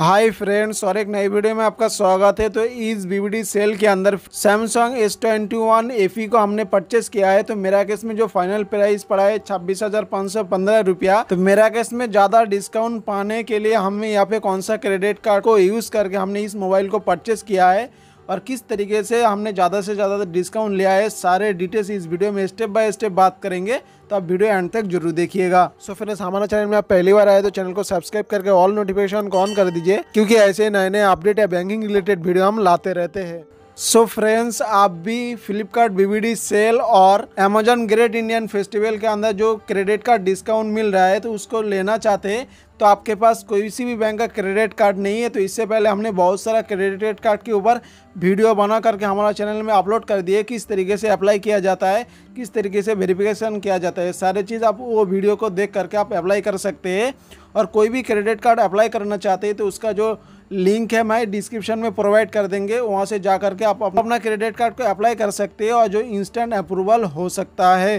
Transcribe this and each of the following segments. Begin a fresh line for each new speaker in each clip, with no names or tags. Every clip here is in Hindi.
हाय फ्रेंड्स और एक नई वीडियो में आपका स्वागत है तो इस बीबीडी सेल के अंदर Samsung S twenty one F को हमने परचेस किया है तो मेरा केस में जो फाइनल प्राइस पड़ा है छब्बीस हजार पाँच सौ पंद्रह रुपया तो मेरा केस में ज़्यादा डिस्काउंट पाने के लिए हमें यहाँ पे कौन सा क्रेडिट कार्ड को यूज़ करके हमने इस मोबाइल को परचेस किया है और किस तरीके से हमने ज़्यादा से ज़्यादा डिस्काउंट लिया है सारे डिटेल्स इस वीडियो में स्टेप बाय स्टेप बात करेंगे तो आप वीडियो एंड तक जरूर देखिएगा सो फ्रेंड्स हमारे चैनल में आप पहली बार आए तो चैनल को सब्सक्राइब करके ऑल नोटिफिकेशन ऑन कर दीजिए क्योंकि ऐसे नए नए अपडेट या बैंकिंग रिलेटेड वीडियो हम लाते रहते हैं सो so फ्रेंड्स आप भी फ्लिपकार्ट बीबीडी सेल और अमेजन ग्रेट इंडियन फेस्टिवल के अंदर जो क्रेडिट कार्ड डिस्काउंट मिल रहा है तो उसको लेना चाहते हैं तो आपके पास कोई सी भी बैंक का क्रेडिट कार्ड नहीं है तो इससे पहले हमने बहुत सारा क्रेडिट कार्ड के ऊपर वीडियो बना करके हमारा चैनल में अपलोड कर दिए किस तरीके से अप्लाई किया जाता है किस तरीके से वेरिफिकेशन किया जाता है सारे चीज़ आप वो वीडियो को देख करके आप अप्लाई कर सकते हैं और कोई भी क्रेडिट कार्ड अप्लाई करना चाहते हैं तो उसका जो लिंक है मैं डिस्क्रिप्शन में प्रोवाइड कर देंगे वहाँ से जा करके आप अपना क्रेडिट कार्ड को अप्लाई कर सकते हैं और जो इंस्टेंट अप्रूवल हो सकता है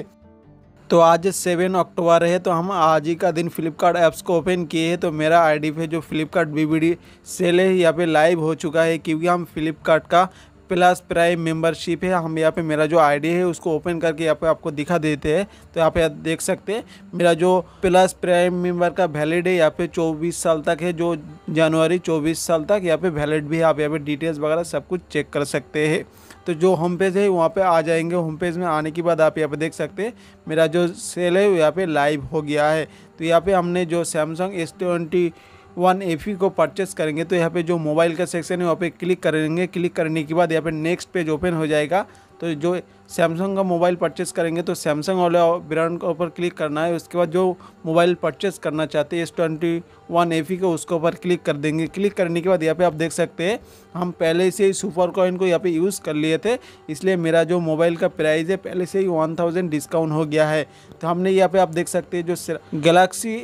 तो आज सेवन अक्टूबर है तो हम आज ही का दिन फ्लिपकार्ट ऐप्स को ओपन किए हैं तो मेरा आईडी पे जो फ्लिपकार्ट बीबीडी सेल है यहाँ पे लाइव हो चुका है क्योंकि हम फ्लिपकार्ट का प्लस प्राइम मेंबरशिप है हम यहाँ पे मेरा जो आईडी है उसको ओपन करके यहाँ पे आपको दिखा देते हैं तो यहाँ पे देख सकते हैं मेरा जो प्लस प्राइम मेंबर का वैलिड है यहाँ पे 24 साल तक है जो जनवरी 24 साल तक यहाँ पे वैलिड भी है आप यहाँ पे डिटेल्स वगैरह सब कुछ चेक कर सकते हैं तो जो होम पेज है वहाँ पे आ जाएंगे होम पेज में आने के बाद आप यहाँ पे देख सकते हैं मेरा जो सेल है यहाँ पे लाइव हो गया है तो यहाँ पे हमने जो Samsung S twenty one F को परचेस करेंगे तो यहाँ पे जो मोबाइल का सेक्शन है वहाँ पे क्लिक करेंगे क्लिक करने के बाद यहाँ पे नेक्स्ट पेज ओपन हो जाएगा तो जो सैमसंग का मोबाइल परचेस करेंगे तो सैमसंग वाले ब्रांड के ऊपर क्लिक करना है उसके बाद जो मोबाइल परचेस करना चाहते हैं एस ट्वेंटी वन फी के उसके ऊपर क्लिक कर देंगे क्लिक करने के बाद यहाँ पे आप देख सकते हैं हम पहले से ही सुपर कॉइन को यहाँ पे यूज़ कर लिए थे इसलिए मेरा जो मोबाइल का प्राइस है पहले से ही वन थाउजेंड डिस्काउंट हो गया है तो हमने यहाँ पर आप देख सकते हैं जो Galaxy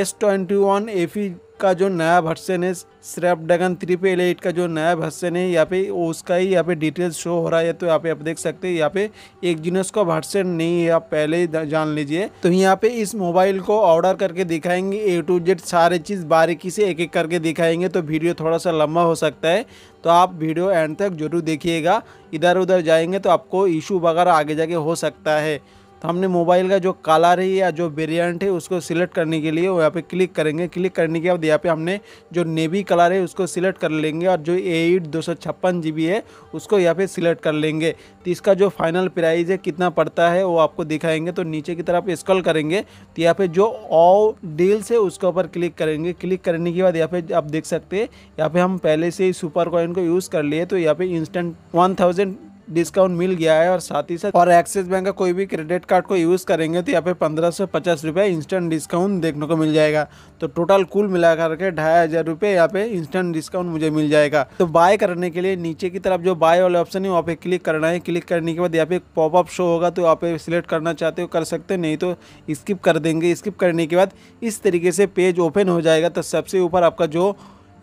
S twenty one F का जो नया भर्सन है स्नैपड्रैगन थ्री पे एलेट का जो नया भर्सन है यहाँ पे उसका ही यहाँ पे डिटेल्स शो हो रहा है तो यहाँ पे आप देख सकते हैं यहाँ पे एक जीनस का भर्सन नहीं है आप पहले ही जान लीजिए तो यहाँ पे इस मोबाइल को ऑर्डर करके दिखाएंगे ए टू जेड सारे चीज़ बारीकी से एक एक करके दिखाएंगे तो वीडियो थोड़ा सा लंबा हो सकता है तो आप वीडियो एंड तक जरूर देखिएगा इधर उधर जाएंगे तो आपको इशू वगैरह आगे जाके हो सकता है तो हमने मोबाइल का जो कलर है या जो वेरिएंट है उसको सिलेक्ट करने के लिए यहाँ पे क्लिक करेंगे क्लिक करने के बाद यहाँ पे हमने जो नेवी कलर है उसको सिलेक्ट कर लेंगे और जो एट दो सौ छप्पन जी बी है उसको यहाँ पे सिलेक्ट कर लेंगे तो इसका जो फाइनल प्राइस है कितना पड़ता है वो आपको दिखाएंगे तो नीचे की तरफ स्क्रॉल करेंगे तो यहाँ पे जो ऑल डील्स है उसके ऊपर क्लिक करेंगे क्लिक करने के बाद यहाँ पे आप देख सकते हैं यहाँ पे हम पहले से ही सुपर कॉइन को यूज़ कर लिए तो यहाँ पे इंस्टेंट वन थाउजेंड डिस्काउंट मिल गया है और साथ ही साथ और एक्सिस बैंक का कोई भी क्रेडिट कार्ड को यूज़ करेंगे तो यहाँ पे पंद्रह सौ पचास रुपये इंस्टेंट डिस्काउंट देखने को मिल जाएगा तो टोटल कुल मिला करके ढाई हज़ार रुपये यहाँ पे इंस्टेंट डिस्काउंट मुझे मिल जाएगा तो बाय करने के लिए नीचे की तरफ जो बाय वाला ऑप्शन है वहाँ पे क्लिक करना है क्लिक करने के बाद यहाँ पे पॉपअप शो होगा तो यहाँ पे सिलेक्ट करना चाहते हो कर सकते नहीं तो स्किप कर देंगे स्किप करने के बाद इस तरीके से पेज ओपन हो जाएगा तो सबसे ऊपर आपका जो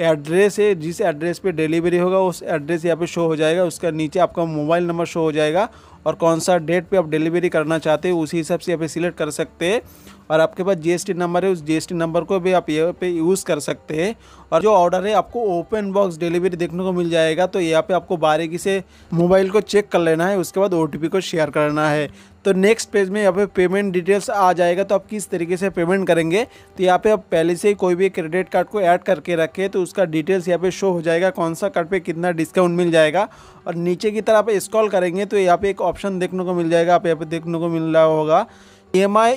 एड्रेस है जिस एड्रेस पे डिलीवरी होगा उस एड्रेस यहाँ पे शो हो जाएगा उसका नीचे आपका मोबाइल नंबर शो हो जाएगा और कौन सा डेट पे आप डिलीवरी करना चाहते हैं उसी हिसाब से यहाँ पे सिलेक्ट कर सकते हैं और आपके पास जीएसटी नंबर है उस जीएसटी नंबर को भी आप यहाँ पे यूज़ कर सकते हैं और जो ऑर्डर है आपको ओपन बॉक्स डिलीवरी देखने को मिल जाएगा तो यहाँ पे आपको बारीकी से मोबाइल को चेक कर लेना है उसके बाद ओ को शेयर करना है तो नेक्स्ट पेज में यहाँ पे पेमेंट डिटेल्स आ जाएगा तो आप किस तरीके से पेमेंट करेंगे तो यहाँ पे आप पहले से ही कोई भी क्रेडिट कार्ड को ऐड करके रखें तो उसका डिटेल्स यहाँ पे शो हो जाएगा कौन सा कार्ड पे कितना डिस्काउंट मिल जाएगा और नीचे की तरफ स्कॉल करेंगे तो यहाँ पे एक ऑप्शन देखने को मिल जाएगा आप यहाँ पे देखने को मिल रहा होगा ई एम आई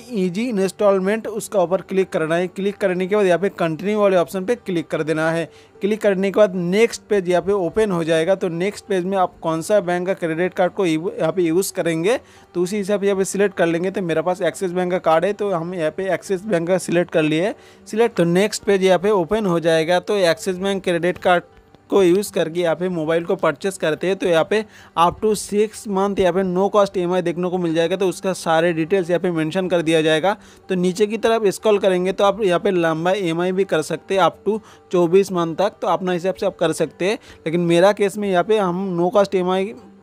इंस्टॉलमेंट उसका ऊपर क्लिक करना है क्लिक करने के बाद यहाँ पे कंटिन्यू वाले ऑप्शन पे क्लिक कर देना है क्लिक करने के बाद नेक्स्ट पेज यहाँ पे ओपन हो जाएगा तो नेक्स्ट पेज में आप कौन सा बैंक का क्रेडिट कार्ड को यहाँ पे यूज़ करेंगे तो उसी हिसाब से यहाँ पे सिलेक्ट कर लेंगे तो मेरा पास एक्सिस बैंक का कार्ड है तो हम यहाँ पे एक्सिस बैंक का सिलेक्ट कर लिए सिलेक्ट तो नेक्स्ट पेज यहाँ पे ओपन हो जाएगा तो एक्सिस बैंक क्रेडिट कार्ड को यूज़ करके यहाँ पे मोबाइल को परचेस करते हैं तो यहाँ पे आप टू सिक्स मंथ यहाँ पे नो कॉस्ट ई देखने को मिल जाएगा तो उसका सारे डिटेल्स यहाँ पे मेंशन कर दिया जाएगा तो नीचे की तरफ स्कॉल करेंगे तो आप यहाँ पे लंबा ई e भी कर सकते हैं आप टू चौबीस मंथ तक तो अपना हिसाब से आप कर सकते हैं लेकिन मेरा केस में यहाँ पर हम नो कॉस्ट ई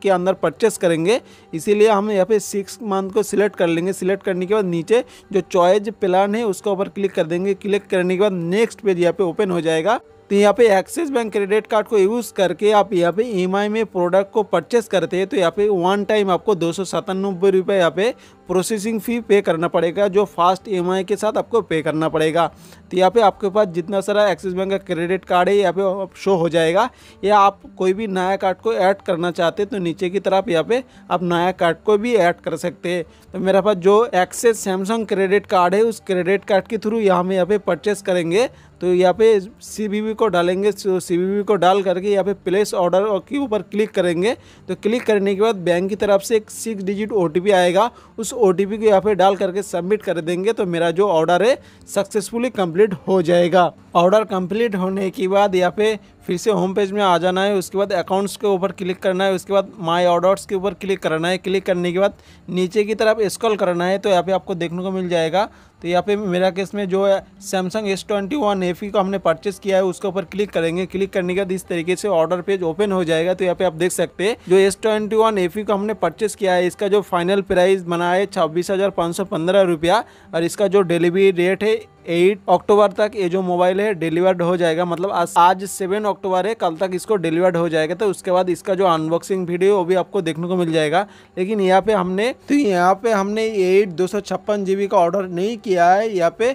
के अंदर परचेस करेंगे इसीलिए हम यहाँ पे सिक्स मंथ को सिलेक्ट कर लेंगे सिलेक्ट करने के बाद नीचे जो चॉइस प्लान है उसके ऊपर क्लिक कर देंगे क्लिक करने के बाद नेक्स्ट पेज यहाँ पे ओपन हो जाएगा तो यहाँ पे एक्सिस बैंक क्रेडिट कार्ड को यूज़ करके आप यहाँ पे ई e में प्रोडक्ट को परचेस करते हैं तो यहाँ पे वन टाइम आपको दो सौ सतानबे रुपये यहाँ पे प्रोसेसिंग फ़ी पे करना पड़ेगा जो फास्ट ई e के साथ आपको पे करना पड़ेगा तो यहाँ पे आपके पास जितना सारा एक्सिस बैंक का क्रेडिट कार्ड है यहाँ पे शो हो जाएगा या आप कोई भी नया कार्ड को ऐड करना चाहते हैं तो नीचे की तरफ यहाँ पे आप नया कार्ड को भी ऐड कर सकते हैं तो मेरे पास जो एक्सेस सैमसंग क्रेडिट कार्ड है उस क्रेडिट कार्ड के थ्रू यहाँ हम यहाँ पे परचेस करेंगे तो यहाँ पे सी को डालेंगे तो सी को डाल करके यहाँ पे प्लेस ऑर्डर के ऊपर क्लिक करेंगे तो क्लिक करने के बाद बैंक की तरफ से एक सिक्स डिजिट ओ आएगा उस ओ टी को यहाँ पे डाल करके सबमिट कर देंगे तो मेरा जो ऑर्डर है सक्सेसफुली कंप्लीट हो जाएगा ऑर्डर कंप्लीट होने के बाद यहाँ पे फिर से होम पेज में आ जाना है उसके बाद अकाउंट्स के ऊपर क्लिक करना है उसके बाद माय ऑर्डर्स के ऊपर क्लिक करना है क्लिक करने के बाद नीचे की तरफ स्क्रॉल करना है तो यहाँ पे आपको देखने को मिल जाएगा तो यहाँ पे मेरा केस में जो है Samsung S twenty one F E का हमने परचेस किया है उसके ऊपर क्लिक करेंगे क्लिक करने के बाद इस तरीके से ऑर्डर पेज ओपन हो जाएगा तो यहाँ पे आप देख सकते हैं जो S twenty one F E का हमने परचेस किया है इसका जो फाइनल प्राइस बना है छब्बीस हज़ार पाँच सौ पंद्रह रुपया और इसका जो डिलीवरी रेट है एट अक्टूबर तक ये जो मोबाइल है डिलीवर्ड हो जाएगा मतलब आज आज सेवन अक्टूबर है कल तक इसको डिलीवर्ड हो जाएगा तो उसके बाद इसका जो अनबॉक्सिंग वीडियो वो भी आपको देखने को मिल जाएगा लेकिन यहाँ पे हमने तो यहाँ पे हमने एट दो सौ छप्पन जी बी का ऑर्डर नहीं किया है यहाँ पे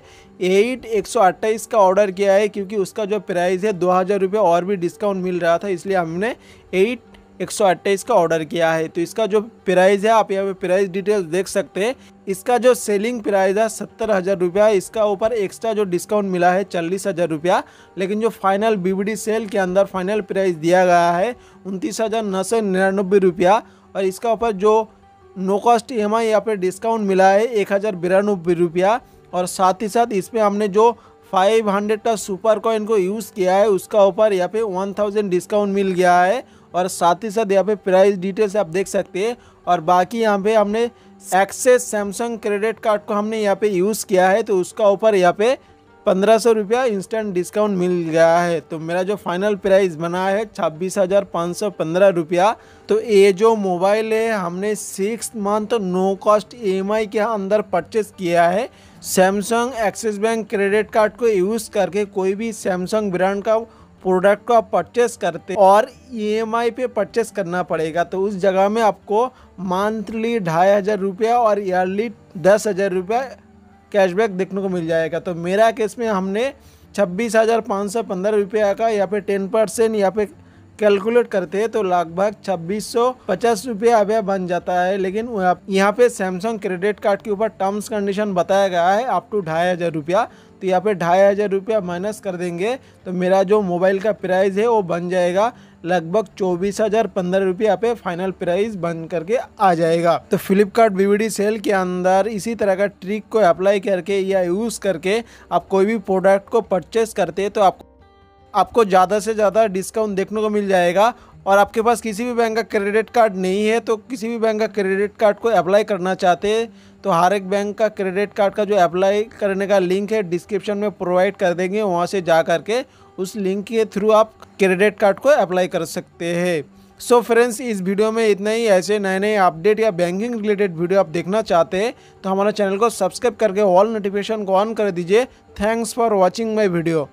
एट एक सौ अट्ठाईस का ऑर्डर किया है क्योंकि उसका जो प्राइस है दो हज़ार रुपये और भी डिस्काउंट मिल रहा था इसलिए हमने एट एक का ऑर्डर किया है तो इसका जो प्राइस है आप यहाँ पे प्राइस डिटेल्स देख सकते हैं इसका जो सेलिंग प्राइस है सत्तर हज़ार रुपया इसका ऊपर एक्स्ट्रा जो डिस्काउंट मिला है चालीस हज़ार रुपया लेकिन जो फाइनल बीबीडी सेल के अंदर फाइनल प्राइस दिया गया है उनतीस हज़ार नौ सौ निन्यानबे रुपया और इसका ऊपर जो no cost E M I यहाँ पर डिस्काउंट मिला है एक हज़ार बिरानबे रुपया और साथ ही साथ इसमें हमने जो 500 का सुपर कॉइन को यूज़ किया है उसका ऊपर यहाँ पे 1000 डिस्काउंट मिल गया है और साथ ही साथ यहाँ पे प्राइस डिटेल्स आप देख सकते हैं और बाकी यहाँ पे हमने एक्सेस सैमसंग क्रेडिट कार्ड को हमने यहाँ पे यूज़ किया है तो उसका ऊपर यहाँ पे पंद्रह सौ रुपया इंस्टेंट डिस्काउंट मिल गया है तो मेरा जो फाइनल प्राइस बना है छब्बीस हज़ार पाँच सौ पंद्रह रुपया तो ये जो मोबाइल है हमने six month no cost E के अंदर परचेस किया है Samsung Axis bank credit card को यूज़ करके कोई भी सैमसंग ब्रांड का प्रोडक्ट को आप परचेस करते और ई e पे परचेस करना पड़ेगा तो उस जगह में आपको मंथली ढाई हज़ार रुपया और ईयरली दस हज़ार रुपया कैशबैक देखने को मिल जाएगा तो मेरा केस में हमने छब्बीस हज़ार पाँच सौ पंद्रह रुपया का या फिर टेन परसेंट या फिर कैलकुलेट करते हैं तो लगभग छब्बीस सौ पचास रुपया अभी बन जाता है लेकिन यहाँ पे सैमसंग क्रेडिट कार्ड के ऊपर टर्म्स कंडीशन बताया गया है अप टू ढाई हज़ार रुपया तो यहाँ पे ढाई हज़ार रुपया माइनस कर देंगे तो मेरा जो मोबाइल का प्राइस है वो बन जाएगा लगभग चौबीस हज़ार पंद्रह रुपया पे फाइनल प्राइस बन करके आ जाएगा तो फ्लिपकार्ट बीवीडी सेल के अंदर इसी तरह का ट्रिक को अप्लाई करके या यूज़ करके आप कोई भी प्रोडक्ट को परचेस करते हैं तो आपको आपको ज़्यादा से ज़्यादा डिस्काउंट देखने को मिल जाएगा और आपके पास किसी भी बैंक का क्रेडिट कार्ड नहीं है तो किसी भी बैंक का क्रेडिट कार्ड को अप्लाई करना चाहते हैं तो हर एक बैंक का क्रेडिट कार्ड का जो अप्लाई करने का लिंक है डिस्क्रिप्शन में प्रोवाइड कर देंगे वहाँ से जा करके उस लिंक के थ्रू आप क्रेडिट कार्ड को अप्लाई कर सकते हैं सो फ्रेंड्स इस वीडियो में इतना ही ऐसे नए नए अपडेट या बैंकिंग रिलेटेड वीडियो आप देखना चाहते हैं तो हमारे चैनल को सब्सक्राइब करके ऑल नोटिफिकेशन को ऑन कर दीजिए thanks for watching my video